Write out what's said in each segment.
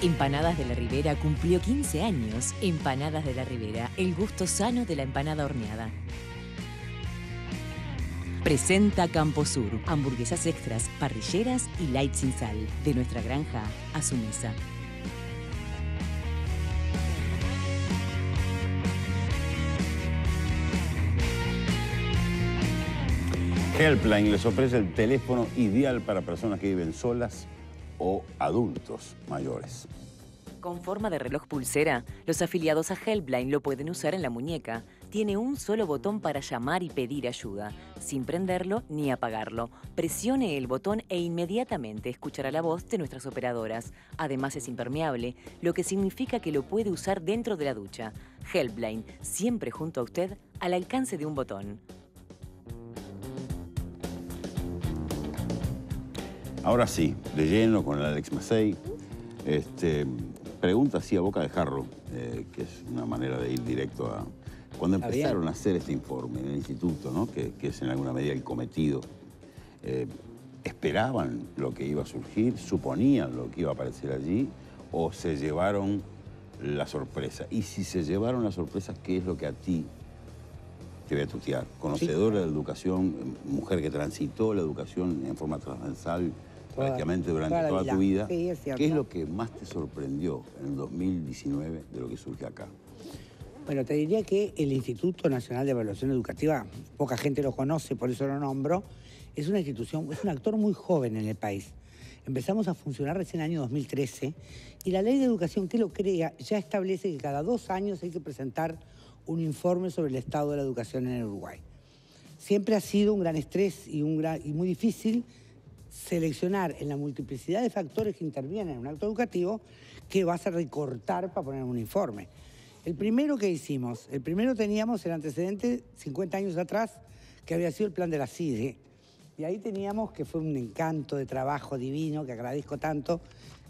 Empanadas de la Ribera cumplió 15 años. Empanadas de la Ribera, el gusto sano de la empanada horneada. Presenta Campo Sur hamburguesas extras, parrilleras y light sin sal. De nuestra granja a su mesa. Helpline les ofrece el teléfono ideal para personas que viven solas o adultos mayores. Con forma de reloj pulsera, los afiliados a Helpline lo pueden usar en la muñeca. Tiene un solo botón para llamar y pedir ayuda, sin prenderlo ni apagarlo. Presione el botón e inmediatamente escuchará la voz de nuestras operadoras. Además es impermeable, lo que significa que lo puede usar dentro de la ducha. Helpline, siempre junto a usted, al alcance de un botón. Ahora sí, de lleno con el Alex Massey. Este, pregunta así a boca de jarro, eh, que es una manera de ir directo a... Cuando empezaron a hacer este informe en el instituto, que, es en alguna medida el cometido, eh, ¿esperaban lo que iba a surgir? ¿Suponían lo que iba a aparecer allí? ¿O se llevaron la sorpresa? Y si se llevaron la sorpresa, ¿qué es lo que a ti te voy a tutear? Conocedora de educación, mujer que transitó la educación en forma transversal, prácticamente durante toda, tu vida. ¿Qué es lo que más te sorprendió en el 2019 de lo que surge acá? Bueno, te diría que el Instituto Nacional de Evaluación Educativa, poca gente lo conoce, por eso lo nombro, es una institución, es un actor muy joven en el país. Empezamos a funcionar recién en el año 2013 y la ley de educación que lo crea ya establece que cada dos años hay que presentar un informe sobre el estado de la educación en el Uruguay. Siempre ha sido un gran estrés y, un y muy difícil seleccionar en la multiplicidad de factores que intervienen en un acto educativo que vas a recortar para poner un informe. El primero que hicimos, el primero teníamos el antecedente 50 años atrás, que había sido el plan de la CIDE. Y ahí teníamos, que fue un encanto de trabajo divino, que agradezco tanto,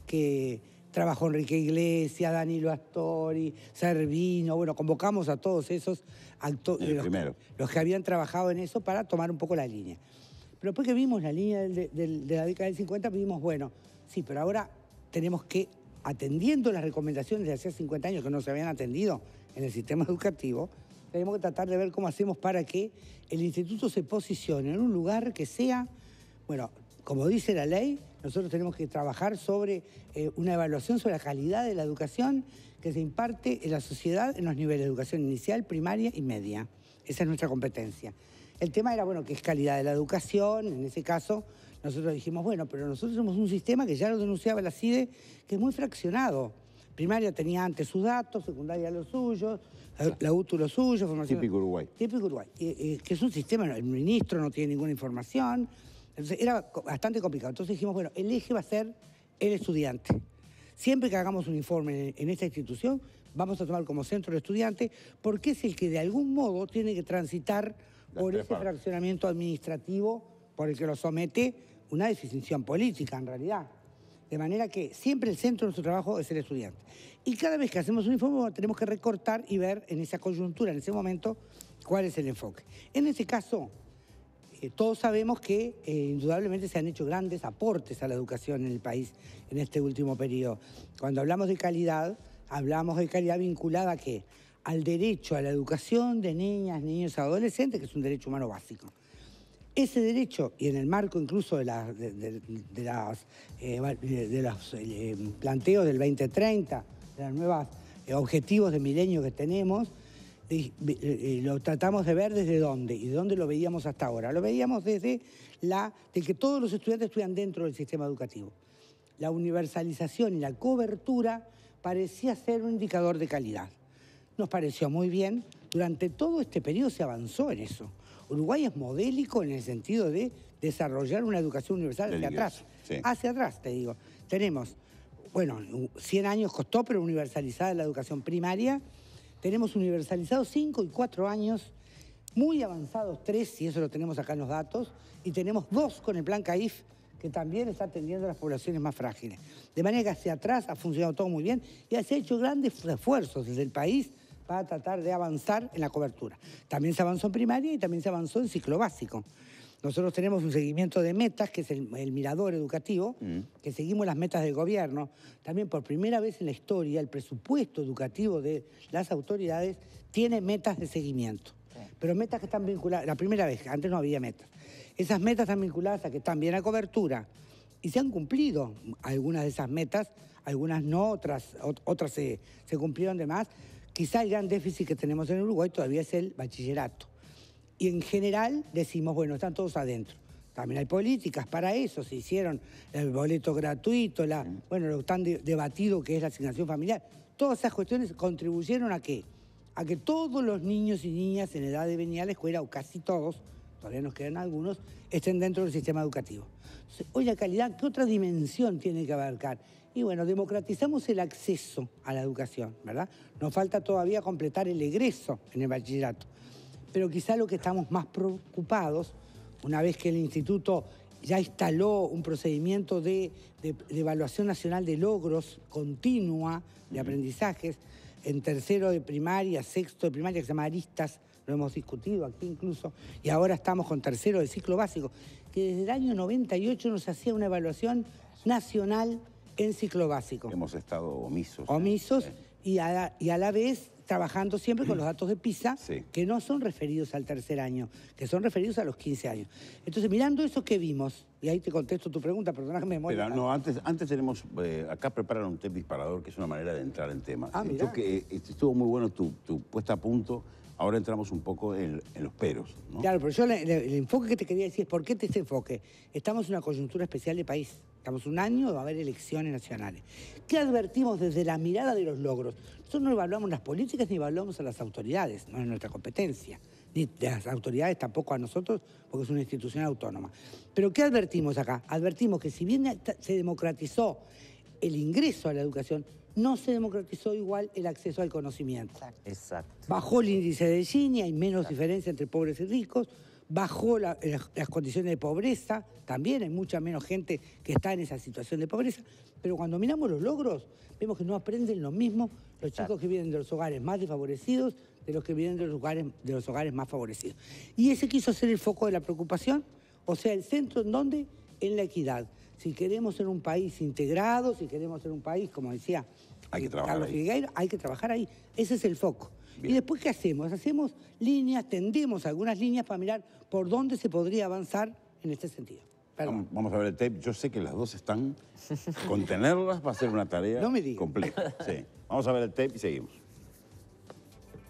que trabajó Enrique Iglesias, Danilo Astori, Servino, bueno, convocamos a todos esos actores, los que habían trabajado en eso para tomar un poco la línea. Pero después que vimos la línea de, la década del 50, vimos, bueno, sí, pero ahora tenemos que, atendiendo las recomendaciones de hace 50 años que no se habían atendido en el sistema educativo, tenemos que tratar de ver cómo hacemos para que el instituto se posicione en un lugar que sea, bueno, como dice la ley, nosotros tenemos que trabajar sobre eh, una evaluación sobre la calidad de la educación que se imparte en la sociedad en los niveles de educación inicial, primaria y media. Esa es nuestra competencia. El tema era, bueno, que es calidad de la educación, en ese caso nosotros dijimos, bueno, pero nosotros somos un sistema que ya lo denunciaba la CIDE, que es muy fraccionado. Primaria tenía antes sus datos, secundaria los suyos, eh, la UTU los suyos, formación... Típico Uruguay. Típico Uruguay, que es un sistema, el ministro no tiene ninguna información, entonces era bastante complicado. Entonces dijimos, bueno, el eje va a ser el estudiante. Siempre que hagamos un informe en esta institución, vamos a tomar como centro el estudiante, porque es el que de algún modo tiene que transitar por ese fraccionamiento administrativo por el que lo somete una decisión política, en realidad. De manera que siempre el centro de nuestro trabajo es el estudiante. Y cada vez que hacemos un informe tenemos que recortar y ver en esa coyuntura, en ese momento, cuál es el enfoque. En ese caso, eh, todos sabemos que eh, indudablemente se han hecho grandes aportes a la educación en el país en este último periodo. Cuando hablamos de calidad, hablamos de calidad vinculada a qué? al derecho a la educación de niñas, niños, adolescentes, que es un derecho humano básico. Ese derecho, y en el marco incluso de, eh, de, los eh, planteos del 2030, de los nuevos eh, objetivos de milenio que tenemos, lo tratamos de ver desde dónde y dónde lo veíamos hasta ahora. Lo veíamos desde la, de que todos los estudiantes estudian dentro del sistema educativo. La universalización y la cobertura parecía ser un indicador de calidad nos pareció muy bien. Durante todo este periodo se avanzó en eso. Uruguay es modélico en el sentido de desarrollar una educación universal hacia atrás. Hacia atrás, te digo. Tenemos, bueno, 100 años costó, pero universalizada la educación primaria. Tenemos universalizado 5 y 4 años, muy avanzados 3, y eso lo tenemos acá en los datos, y tenemos 2 con el plan CAIF, que también está atendiendo a las poblaciones más frágiles. De manera que hacia atrás ha funcionado todo muy bien y se ha hecho grandes esfuerzos desde el país va a tratar de avanzar en la cobertura. También se avanzó en primaria y también se avanzó en ciclo básico. Nosotros tenemos un seguimiento de metas, que es el, mirador educativo, mm. que seguimos las metas del gobierno. También por primera vez en la historia, el presupuesto educativo de las autoridades tiene metas de seguimiento. Pero metas que están vinculadas, la primera vez, antes no había metas. Esas metas están vinculadas a que están bien a cobertura. Y se han cumplido algunas de esas metas, algunas no, otras, otras se, se cumplieron de más Quizá el gran déficit que tenemos en Uruguay todavía es el bachillerato. Y en general decimos, bueno, están todos adentro. También hay políticas para eso, se hicieron el boleto gratuito, bueno, lo tan debatido que es la asignación familiar. Todas esas cuestiones contribuyeron a qué? A que todos los niños y niñas en edad de venir a la escuela, o casi todos, todavía nos quedan algunos, estén dentro del sistema educativo. Entonces, la calidad, ¿qué otra dimensión tiene que abarcar? Y bueno, democratizamos el acceso a la educación, ¿verdad? Nos falta todavía completar el egreso en el bachillerato. Pero quizá lo que estamos más preocupados, una vez que el instituto ya instaló un procedimiento de, evaluación nacional de logros continua de aprendizajes, en tercero de primaria, sexto de primaria, que se llama Aristas, lo hemos discutido aquí incluso, y ahora estamos con tercero de ciclo básico, que desde el año 98 nos hacía una evaluación nacional en ciclo básico. Hemos estado omisos. Omisos ¿eh? y, a la, y a la vez trabajando siempre con los datos de PISA, que no son referidos al tercer año, que son referidos a los 15 años. Entonces, mirando eso que vimos, y ahí te contesto tu pregunta, perdona que me Pero, no, antes, antes tenemos, eh, acá prepararon un test disparador, que es una manera de entrar en tema. Ah, que, eh, estuvo muy bueno tu, puesta a punto. Ahora entramos un poco en, los peros. Claro, pero yo el enfoque que te quería decir es por qué este enfoque. Estamos en una coyuntura especial de país. Estamos un año, va a haber elecciones nacionales. ¿Qué advertimos desde la mirada de los logros? Nosotros no evaluamos las políticas ni evaluamos a las autoridades, no es nuestra competencia. Ni las autoridades tampoco a nosotros, porque es una institución autónoma. Pero ¿qué advertimos acá? Advertimos que si bien se democratizó el ingreso a la educación, no se democratizó igual el acceso al conocimiento. Exacto. Bajó el índice de Gini, hay menos diferencia entre pobres y ricos bajo las, condiciones de pobreza, también hay mucha menos gente que está en esa situación de pobreza, pero cuando miramos los logros, vemos que no aprenden lo mismo los chicos que vienen de los hogares más desfavorecidos de los que vienen de los, hogares, de los hogares más favorecidos. Y ese quiso ser el foco de la preocupación, o sea, el centro en donde, en la equidad. Si queremos ser un país integrado, si queremos ser un país, como decía Carlos hay que trabajar ahí. Ese es el foco. ¿Y después qué hacemos? Hacemos líneas, tendemos algunas líneas para mirar por dónde se podría avanzar en este sentido. Vamos a ver el tape. Yo sé que las dos están... Contenerlas va a ser una tarea compleja. Vamos a ver el tape y seguimos.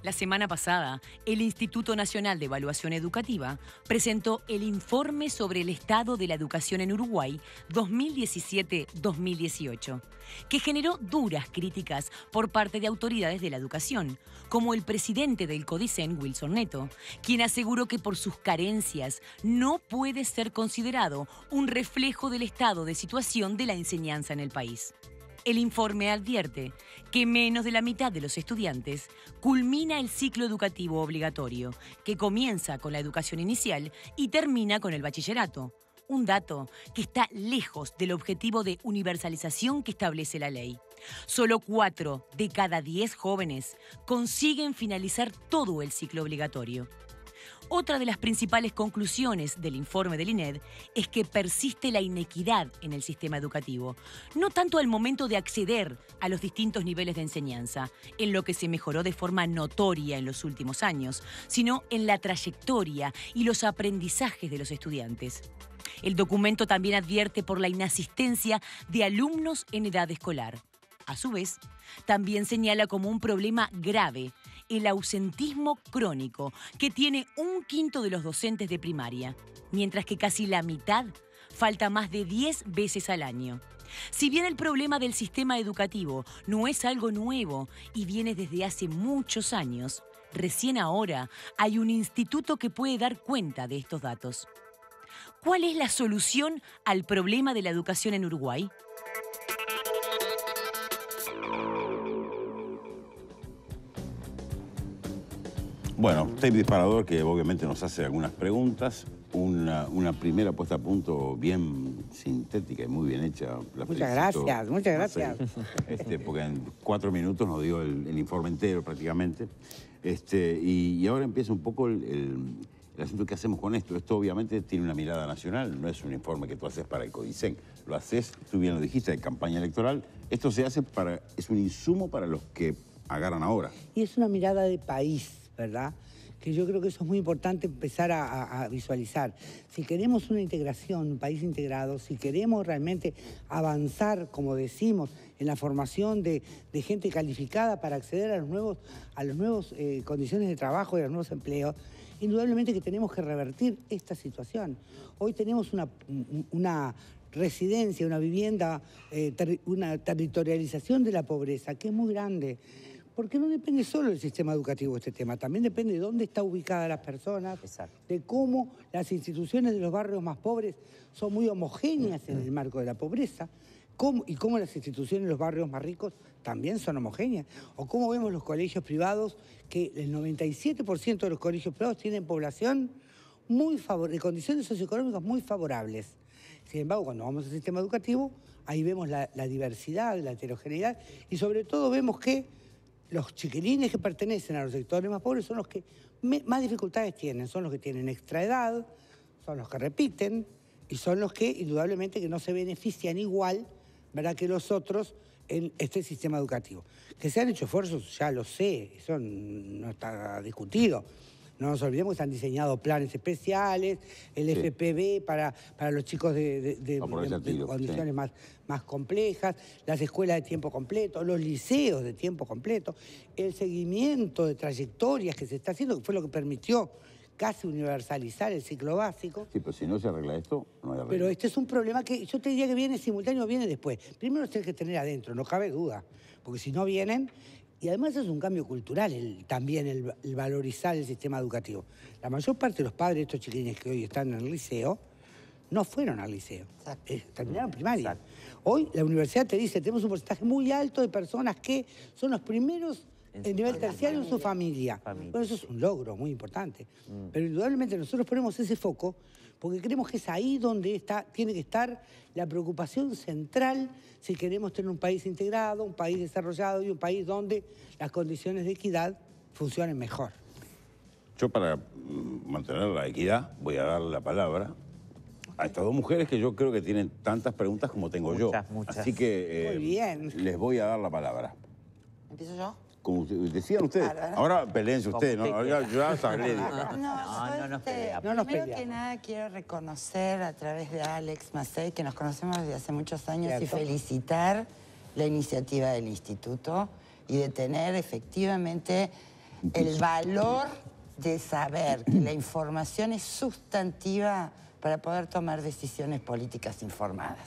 La semana pasada, el Instituto Nacional de Evaluación Educativa presentó el informe sobre el estado de la educación en Uruguay 2017-2018, que generó duras críticas por parte de autoridades de la educación, como el presidente del CODICEN, Wilson Neto, quien aseguró que por sus carencias no puede ser considerado un reflejo del estado de situación de la enseñanza en el país. El informe advierte que menos de la mitad de los estudiantes culmina el ciclo educativo obligatorio, que comienza con la educación inicial y termina con el bachillerato. Un dato que está lejos del objetivo de universalización que establece la ley. Solo 4 de cada 10 jóvenes consiguen finalizar todo el ciclo obligatorio. Otra de las principales conclusiones del informe del INED es que persiste la inequidad en el sistema educativo, no tanto al momento de acceder a los distintos niveles de enseñanza, en lo que se mejoró de forma notoria en los últimos años, sino en la trayectoria y los aprendizajes de los estudiantes. El documento también advierte por la inasistencia de alumnos en edad escolar. A su vez, también señala como un problema grave el ausentismo crónico, que tiene un quinto de los docentes de primaria, mientras que casi la mitad falta más de 10 veces al año. Si bien el problema del sistema educativo no es algo nuevo y viene desde hace muchos años, recién ahora hay un instituto que puede dar cuenta de estos datos. ¿Cuál es la solución al problema de la educación en Uruguay? Bueno, tape disparador que obviamente nos hace algunas preguntas. Una, primera puesta a punto bien sintética y muy bien hecha. muchas gracias, muchas gracias. Este, porque en cuatro minutos nos dio el, informe entero prácticamente. Este, y, ahora empieza un poco el, asunto que hacemos con esto. Esto obviamente tiene una mirada nacional, no es un informe que tú haces para el Codicen. Lo haces, tú bien lo dijiste, de campaña electoral. Esto se hace para, es un insumo para los que agarran ahora. Y es una mirada de país. ¿verdad? Que yo creo que eso es muy importante empezar a, visualizar. Si queremos una integración, un país integrado, si queremos realmente avanzar, como decimos, en la formación de, gente calificada para acceder a las nuevos, a nuevos eh, condiciones de trabajo y a los nuevos empleos, indudablemente que tenemos que revertir esta situación. Hoy tenemos una, una residencia, una vivienda, eh, una territorialización de la pobreza que es muy grande. Porque no depende solo del sistema educativo este tema, también depende de dónde están ubicadas las personas, de cómo las instituciones de los barrios más pobres son muy homogéneas en el marco de la pobreza, y cómo las instituciones de los barrios más ricos también son homogéneas, o cómo vemos los colegios privados, que el 97% de los colegios privados tienen población muy de condiciones socioeconómicas muy favorables. Sin embargo, cuando vamos al sistema educativo, ahí vemos la diversidad, la heterogeneidad, y sobre todo vemos que los chiquilines que pertenecen a los sectores más pobres son los que más dificultades tienen, son los que tienen extra edad, son los que repiten y son los que indudablemente que no se benefician igual ¿verdad? que los otros en este sistema educativo. Que se han hecho esfuerzos, ya lo sé, eso no está discutido no nos olvidemos se han diseñado planes especiales, el FPV FPB para, para los chicos de, condiciones más, más complejas, las escuelas de tiempo completo, los liceos de tiempo completo, el seguimiento de trayectorias que se está haciendo, que fue lo que permitió casi universalizar el ciclo básico. Sí, pero si no se arregla esto, no hay arreglo. Pero este es un problema que yo te diría que viene simultáneo, viene después. Primero se tiene que tener adentro, no cabe duda, porque si no vienen y además es un cambio cultural también el, valorizar el sistema educativo. La mayor parte de los padres de estos chiquilines que hoy están en el liceo no fueron al liceo, eh, terminaron primaria. Hoy la universidad te dice, tenemos un porcentaje muy alto de personas que son los primeros en nivel terciario en su familia. Bueno, eso es un logro muy importante. Mm. Pero indudablemente nosotros ponemos ese foco porque creemos que es ahí donde está, tiene que estar la preocupación central si queremos tener un país integrado, un país desarrollado y un país donde las condiciones de equidad funcionen mejor. Yo para mantener la equidad voy a dar la palabra a estas dos mujeres que yo creo que tienen tantas preguntas como tengo yo. Así que eh, les voy a dar la palabra. ¿Empiezo yo? como usted, decían ustedes. Ahora peleense ustedes, ¿no? yo ya No, no, nos este, No nos Primero que nada quiero reconocer a través de Alex Macei, que nos conocemos desde hace muchos años, y felicitar la iniciativa del instituto y de tener efectivamente el valor de saber que la información es sustantiva para poder tomar decisiones políticas informadas.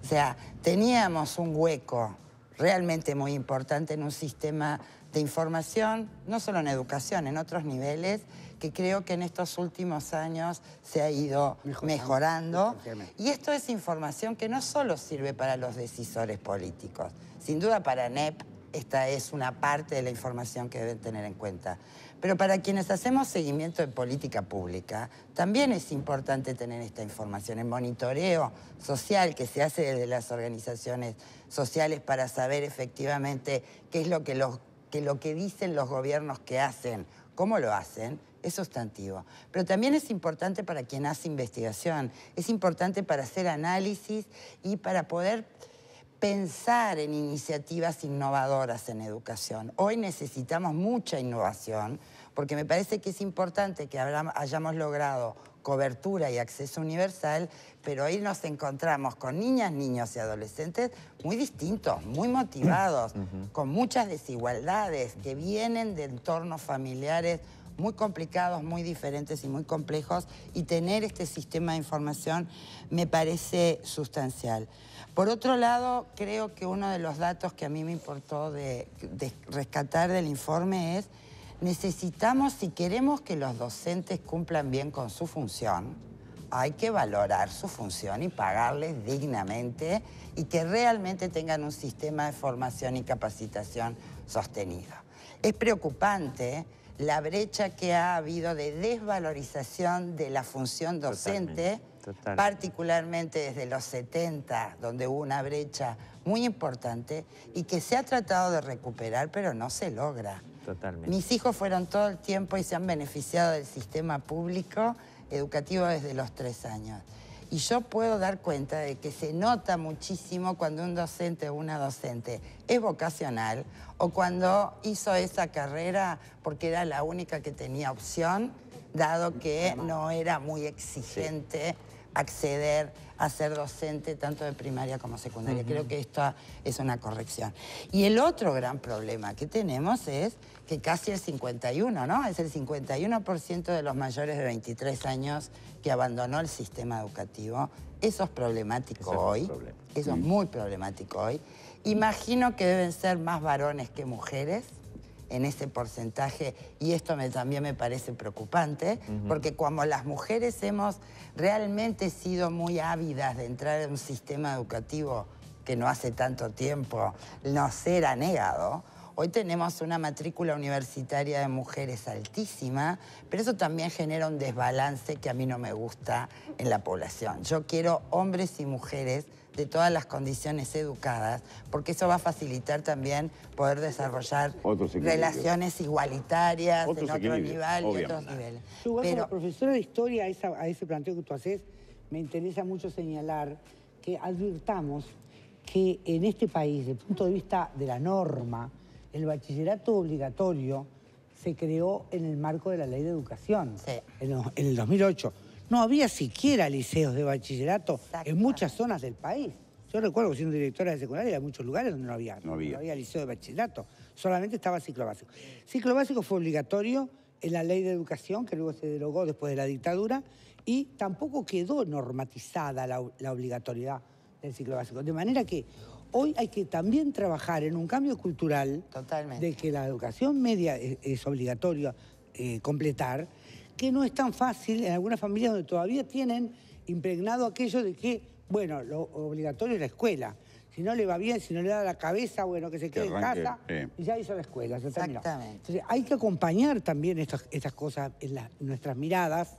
O sea, teníamos un hueco realmente muy importante en un sistema de información, no solo en educación, en otros niveles, que creo que en estos últimos años se ha ido mejorando. Y esto es información que no solo sirve para los decisores políticos, sin duda para NEP esta es una parte de la información que deben tener en cuenta. Pero para quienes hacemos seguimiento de política pública, también es importante tener esta información, el monitoreo social que se hace desde las organizaciones sociales para saber efectivamente qué es lo que, lo que dicen los gobiernos que hacen, cómo lo hacen, es sustantivo. Pero también es importante para quien hace investigación, es importante para hacer análisis y para poder pensar en iniciativas innovadoras en educación. Hoy necesitamos mucha innovación porque me parece que es importante que hayamos logrado cobertura y acceso universal, pero ahí nos encontramos con niñas, niños y adolescentes muy distintos, muy motivados, con muchas desigualdades que vienen de entornos familiares muy complicados, muy diferentes y muy complejos, y tener este sistema de información me parece sustancial. Por otro lado, creo que uno de los datos que a mí me importó de rescatar del informe es necesitamos, si queremos que los docentes cumplan bien con su función, hay que valorar su función y pagarles dignamente y que realmente tengan un sistema de formación y capacitación sostenido. Es preocupante la brecha que ha habido de desvalorización de la función docente, particularmente desde los 70, donde hubo una brecha muy importante y que se ha tratado de recuperar, pero no se logra. Mis hijos fueron todo el tiempo y se han beneficiado del sistema público educativo desde los tres años. Y yo puedo dar cuenta de que se nota muchísimo cuando un docente o una docente es vocacional o cuando hizo esa carrera porque era la única que tenía opción, dado que no era muy exigente acceder a ser docente tanto de primaria como secundaria. Creo que esto es una corrección. Y el otro gran problema que tenemos es que casi el 51, ¿no? Es el 51% de los mayores de 23 años que abandonó el sistema educativo. Eso es problemático hoy. Eso es mm. muy problemático hoy. Imagino que deben ser más varones que mujeres en ese porcentaje y esto también me parece preocupante, porque como las mujeres hemos realmente sido muy ávidas de entrar en un sistema educativo que no hace tanto tiempo nos era negado, Hoy tenemos una matrícula universitaria de mujeres altísima, pero eso también genera un desbalance que a mí no me gusta en la población. Yo quiero hombres y mujeres de todas las condiciones educadas, porque eso va a facilitar también poder desarrollar relaciones igualitarias en otro nivel otros niveles. Pero, como profesora de historia a, a ese planteo que tú haces, me interesa mucho señalar que advirtamos que en este país, desde el punto de vista de la norma, el bachillerato obligatorio se creó en el marco de la ley de educación, en, el 2008. No había siquiera liceos de bachillerato en muchas zonas del país. Yo recuerdo siendo directora de secundaria, había muchos lugares donde no había, no había. liceo de bachillerato, solamente estaba ciclo básico. Ciclo básico fue obligatorio en la ley de educación, que luego se derogó después de la dictadura, y tampoco quedó normatizada la obligatoriedad del ciclo básico. De manera que hoy hay que también trabajar en un cambio cultural de que la educación media e-, es, obligatoria eh, completar, que no es tan fácil en algunas familias donde todavía tienen impregnado aquello de que, bueno, lo obligatorio es la escuela. Si no le va bien, si no le da la cabeza, bueno, que se quede en casa eh. y ya hizo la escuela. Exactamente. hay que acompañar también estas, cosas en, en nuestras miradas.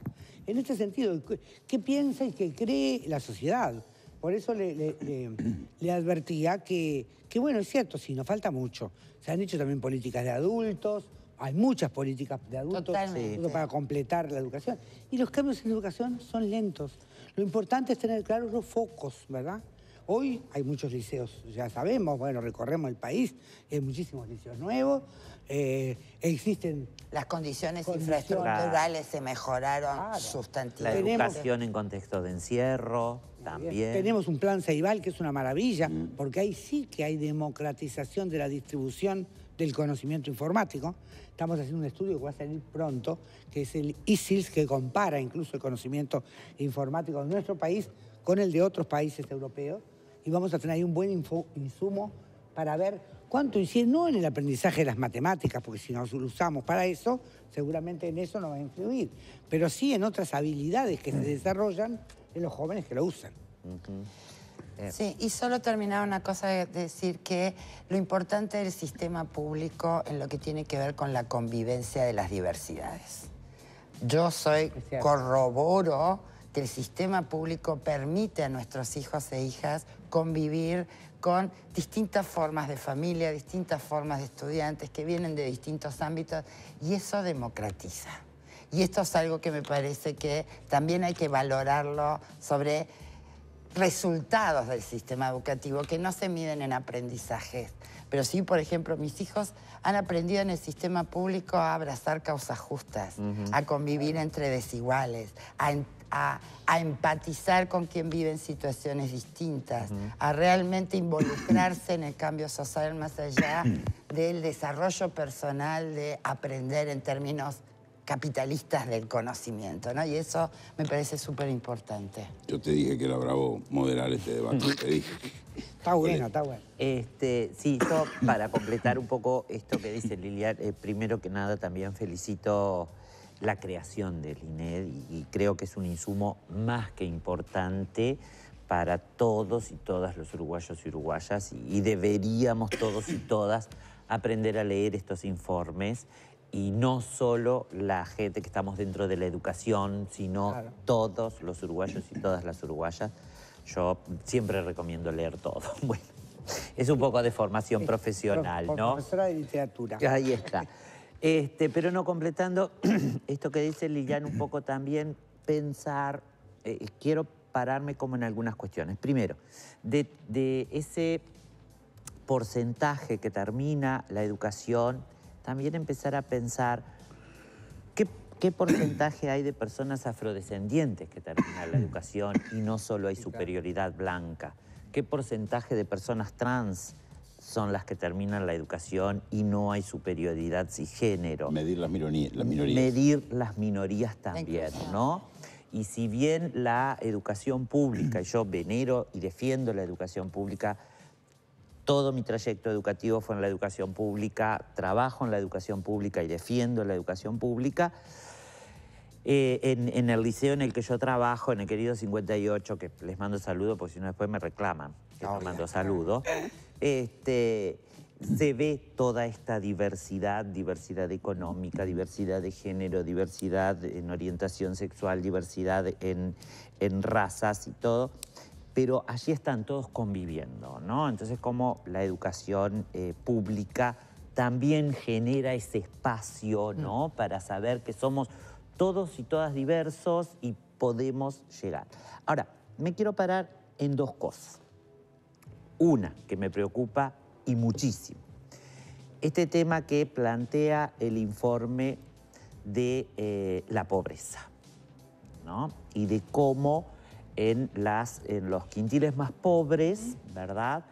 En este sentido, ¿qué piensa y qué cree la sociedad? Por eso le, advertía que, bueno, es cierto, sí, nos falta mucho. Se han hecho también políticas de adultos, hay muchas políticas de adultos para completar la educación. Y los cambios en educación son lentos. Lo importante es tener claros los focos, ¿verdad? Hoy hay muchos liceos, ya sabemos, bueno, recorremos el país, hay muchísimos liceos nuevos, eh, existen... Las condiciones, infraestructurales se mejoraron sustantivamente. La educación en contexto de encierro. Tenemos un plan Ceibal que es una maravilla, mm. porque ahí sí que hay democratización de la distribución del conocimiento informático. Estamos haciendo un estudio que va a salir pronto, que es el ISILS, que compara incluso el conocimiento informático de nuestro país con el de otros países europeos. Y vamos a tener ahí un buen insumo para ver cuánto incide, no en el aprendizaje de las matemáticas, porque si nos lo usamos para eso, seguramente en eso nos va a influir, pero sí en otras habilidades que se mm. desarrollan en los jóvenes que lo usan. Eh. Sí, y solo terminaba una cosa de decir que lo importante del sistema público en lo que tiene que ver con la convivencia de las diversidades. Yo soy, corroboro que el sistema público permite a nuestros hijos e hijas convivir con distintas formas de familia, distintas formas de estudiantes que vienen de distintos ámbitos y eso democratiza. Y esto es algo que me parece que también hay que valorarlo sobre resultados del sistema educativo que no se miden en aprendizajes. Pero sí, por ejemplo, mis hijos han aprendido en el sistema público a abrazar causas justas, a convivir entre desiguales, a, empatizar con quien vive en situaciones distintas, a realmente involucrarse en el cambio social más allá del desarrollo personal de aprender en términos capitalistas del conocimiento, ¿no? Y eso me parece súper importante. Yo te dije que era bravo moderar este debate, dije. Está bueno, está bueno. Este, sí, yo para completar un poco esto que dice Lilian, eh, primero que nada también felicito la creación del INED y, creo que es un insumo más que importante para todos y todas los uruguayos y uruguayas y deberíamos todos y todas aprender a leer estos informes y no solo la gente que estamos dentro de la educación, sino todos los uruguayos y todas las uruguayas. Yo siempre recomiendo leer todo. Bueno, es un poco de formación profesional, ¿no? Profesora de literatura. Ahí está. Este, pero no completando esto que dice Lilian un poco también, pensar, eh, quiero pararme como en algunas cuestiones. Primero, de ese porcentaje que termina la educación también empezar a pensar qué, porcentaje hay de personas afrodescendientes que terminan la educación y no solo hay superioridad blanca, qué porcentaje de personas trans son las que terminan la educación y no hay superioridad cisgénero. Medir las, minorías. Medir las minorías también, ¿no? Y si bien la educación pública, yo venero y defiendo la educación pública, todo mi trayecto educativo fue en la educación pública, trabajo en la educación pública y defiendo la educación pública. Eh, en, el liceo en el que yo trabajo, en el querido 58, que les mando saludo, porque si no después me reclaman que les mando saludo, este, se ve toda esta diversidad, diversidad económica, diversidad de género, diversidad en orientación sexual, diversidad en, en razas y todo pero allí están todos conviviendo, ¿no? Entonces, como la educación eh, pública también genera ese espacio, ¿no? Mm. Para saber que somos todos y todas diversos y podemos llegar. Ahora, me quiero parar en dos cosas. Una que me preocupa y muchísimo. Este tema que plantea el informe de eh, la pobreza, ¿no? Y de cómo en, las, en los quintiles más pobres, ¿verdad?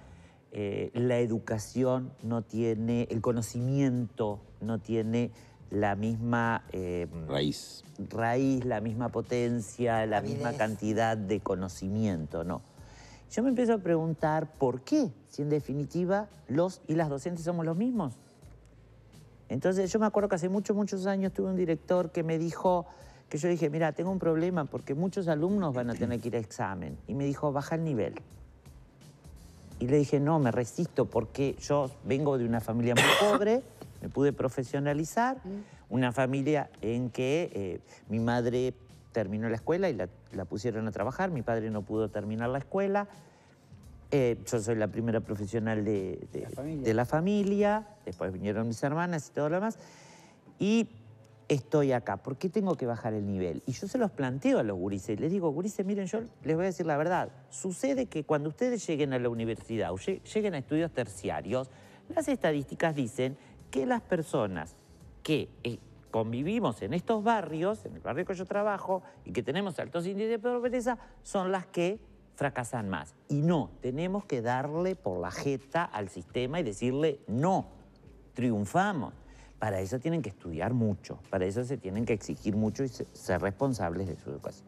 Eh, la educación no tiene, el conocimiento no tiene la misma em, raíz. raíz, la misma potencia, la, misma cantidad de conocimiento, ¿no? Yo me empiezo a preguntar por qué, si en definitiva los y las docentes somos los mismos. Entonces yo me acuerdo que hace muchos, muchos años tuve un director que me dijo, que yo dije, mira, tengo un problema porque muchos alumnos van a tener que ir a examen. Y me dijo, baja el nivel. Y le dije, no, me resisto porque yo vengo de una familia muy pobre, me pude profesionalizar, una familia en que eh, mi madre terminó la escuela y la, pusieron a trabajar, mi padre no pudo terminar la escuela, eh, yo soy la primera profesional de, la de, la familia, después vinieron mis hermanas y todo lo demás. Y estoy acá? ¿Por qué tengo que bajar el nivel? Y yo se los planteo a los gurises. Les digo, gurises, miren, yo les voy a decir la verdad. Sucede que cuando ustedes lleguen a la universidad o lleguen a estudios terciarios, las estadísticas dicen que las personas que eh, convivimos en estos barrios, en el barrio que yo trabajo, y que tenemos altos índices de pobreza, son las que fracasan más. Y no, tenemos que darle por la jeta al sistema y decirle, no, triunfamos. Para eso tienen que estudiar mucho, para eso se tienen que exigir mucho y ser responsables de su educación.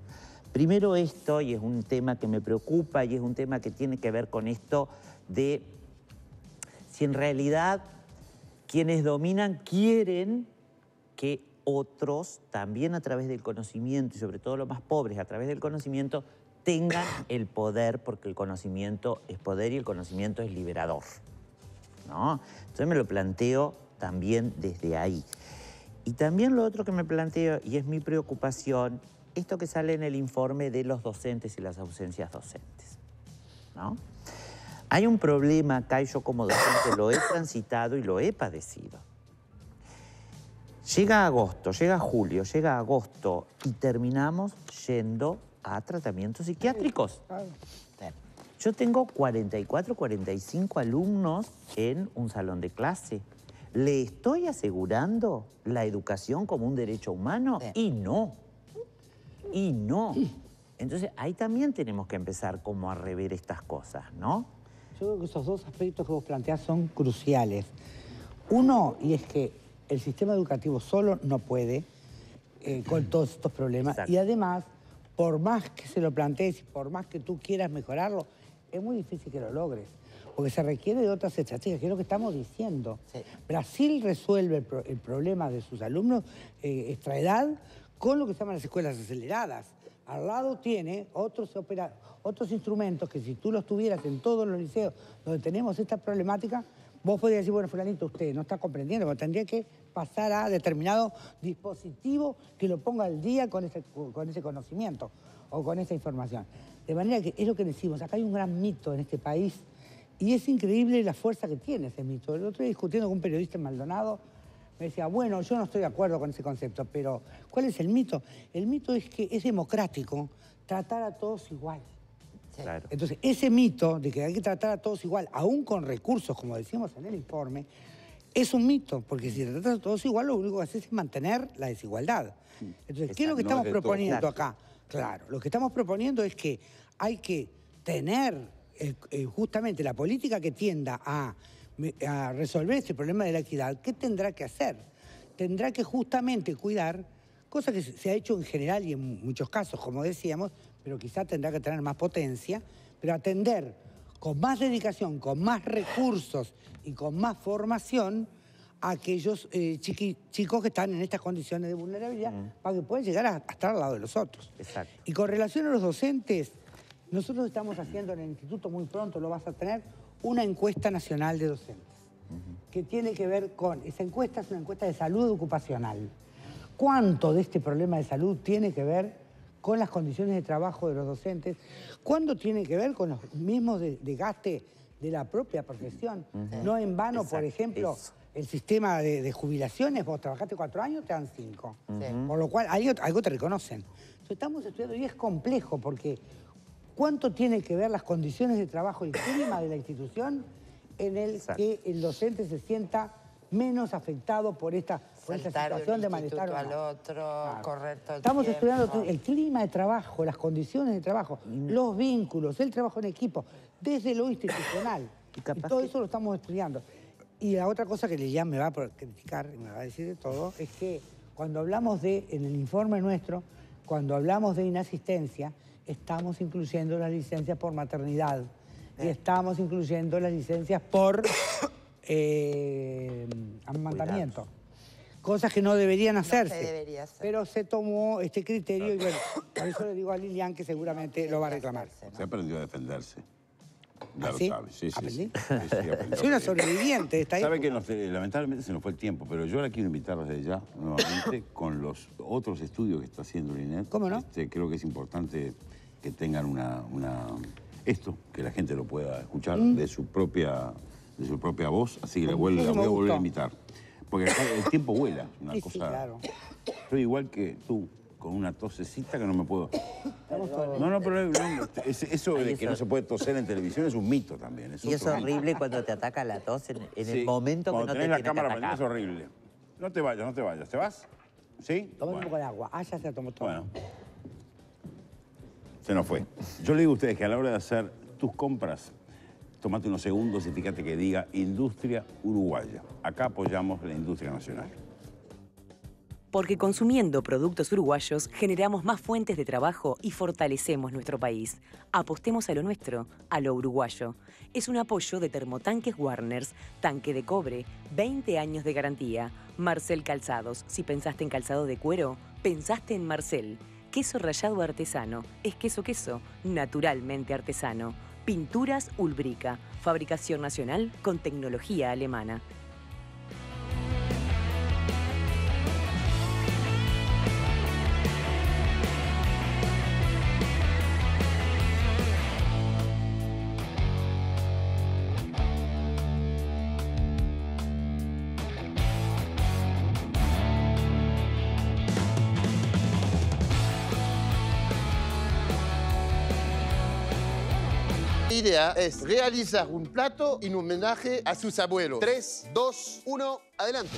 Primero esto, y es un tema que me preocupa y es un tema que tiene que ver con esto de si en realidad quienes dominan quieren que otros, también a través del conocimiento, y sobre todo los más pobres, a través del conocimiento, tengan el poder, porque el conocimiento es poder y el conocimiento es liberador. ¿no? Entonces me lo planteo también desde ahí. Y también lo otro que me planteo, y es mi preocupación, esto que sale en el informe de los docentes y las ausencias docentes. Hay un problema acá yo como docente lo he transitado y lo he padecido. Llega agosto, llega julio, llega agosto y terminamos yendo a tratamientos psiquiátricos. Yo tengo 44, 45 alumnos en un salón de clase le estoy asegurando la educación como un derecho humano y no. Y no. Entonces ahí también tenemos que empezar como a rever estas cosas, ¿no? Yo creo que esos dos aspectos que vos planteás son cruciales. Uno, y es que el sistema educativo solo no puede eh, con todos estos problemas. Y además, por más que se lo plantees y por más que tú quieras mejorarlo, es muy difícil que lo logres porque se requiere de otras estrategias, que es lo que estamos diciendo. Brasil resuelve el, problema de sus alumnos eh, extraedad con lo que se llaman las escuelas aceleradas. Al lado tiene otros, opera, otros instrumentos que si tú los tuvieras en todos los liceos donde tenemos esta problemática, vos podrías decir, bueno, fulanito, usted no está comprendiendo, pero tendría que pasar a determinado dispositivo que lo ponga al día con ese, con ese conocimiento o con esa información. De manera que es lo que decimos, acá hay un gran mito en este país y es increíble la fuerza que tiene ese mito. El otro día discutiendo con un periodista en Maldonado, me decía, bueno, yo no estoy de acuerdo con ese concepto, pero ¿cuál es el mito? El mito es que es democrático tratar a todos igual. Entonces, ese mito de que hay que tratar a todos igual, aún con recursos, como decíamos en el informe, es un mito, porque si tratas a todos igual, lo único que haces es mantener la desigualdad. Mm. Entonces, ¿qué es lo que estamos proponiendo acá? Claro, lo que estamos proponiendo es que hay que tener eh, justamente la política que tienda a, resolver este problema de la equidad, ¿qué tendrá que hacer? Tendrá que justamente cuidar, cosa que se ha hecho en general y en muchos casos, como decíamos, pero quizá tendrá que tener más potencia, pero atender con más dedicación, con más recursos y con más formación a aquellos eh, chicos que están en estas condiciones de vulnerabilidad mm. para que puedan llegar a, estar al lado de los otros. Exacto. Y con relación a los docentes, nosotros estamos haciendo en el instituto muy pronto, lo vas a tener, una encuesta nacional de docentes, que tiene que ver con, esa encuesta es una encuesta de salud ocupacional. ¿Cuánto de este problema de salud tiene que ver con las condiciones de trabajo de los docentes? ¿Cuánto tiene que ver con los mismos desgaste de, la propia profesión? No en vano, por ejemplo... el sistema de, jubilaciones, vos trabajaste cuatro años, te dan cinco. Por lo cual algo, algo, te reconocen. estamos estudiando y es complejo porque ¿Cuánto tiene que ver las condiciones de trabajo, el clima de la institución, en el que el docente se sienta menos afectado por esta, situación de malestar. al otro, Estamos estudiando el clima de trabajo, las condiciones de trabajo, los vínculos, el trabajo en equipo, desde lo institucional. Y, todo eso lo estamos estudiando. Y la otra cosa que ya me va a criticar y me va a decir de todo, es que cuando hablamos de, en el informe nuestro, cuando hablamos de inasistencia, estamos incluyendo las licencias por maternidad y eh. estamos incluyendo las licencias por eh, amamantamiento. Cosas que no deberían hacerse. Pero se tomó este criterio y bueno, por eso le digo a Lilian que seguramente lo va a reclamar. Se aprendió a defenderse. ¿Ah, sí, sí, una sobreviviente de esta Sabe que lamentablemente se nos fue el tiempo, pero yo la quiero invitar desde ya nuevamente con los otros estudios que está haciendo Linet. ¿Cómo no? Este, creo que es importante que tengan una, una, esto, que la gente lo pueda escuchar mm. de, su propia, de su propia voz, así que la, voy, a volver a invitar. Porque el tiempo vuela, una cosa... Claro. Soy igual que tú, con una tosecita que no me puedo... No, no, eh. pero eso de que no se puede toser en televisión es un mito también. y es horrible cuando te ataca la tos en, el momento cuando que no tenés la cámara prendida es horrible. No te vayas, no te vayas. ¿Te vas? ¿Sí? Toma un poco de agua. Ah, ya se la tomó todo. Bueno. Se nos fue. Yo le digo a ustedes que a la hora de hacer tus compras, tomate unos segundos y fíjate que diga Industria Uruguaya. Acá apoyamos la industria nacional porque consumiendo productos uruguayos generamos más fuentes de trabajo y fortalecemos nuestro país. Apostemos a lo nuestro, a lo uruguayo. Es un apoyo de Termotanques Warners, tanque de cobre, 20 años de garantía. Marcel Calzados, si pensaste en calzado de cuero, pensaste en Marcel. Queso rallado artesano, es queso queso, naturalmente artesano. Pinturas Ulbrica, fabricación nacional con tecnología alemana. es realizar un plato en homenaje a sus abuelos. 3, 2, 1, adelante.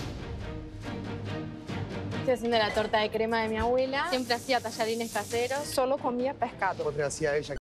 Estoy haciendo la torta de crema de mi abuela. Siempre hacía tallarines caseros. Solo comía pescado. Otra hacía ella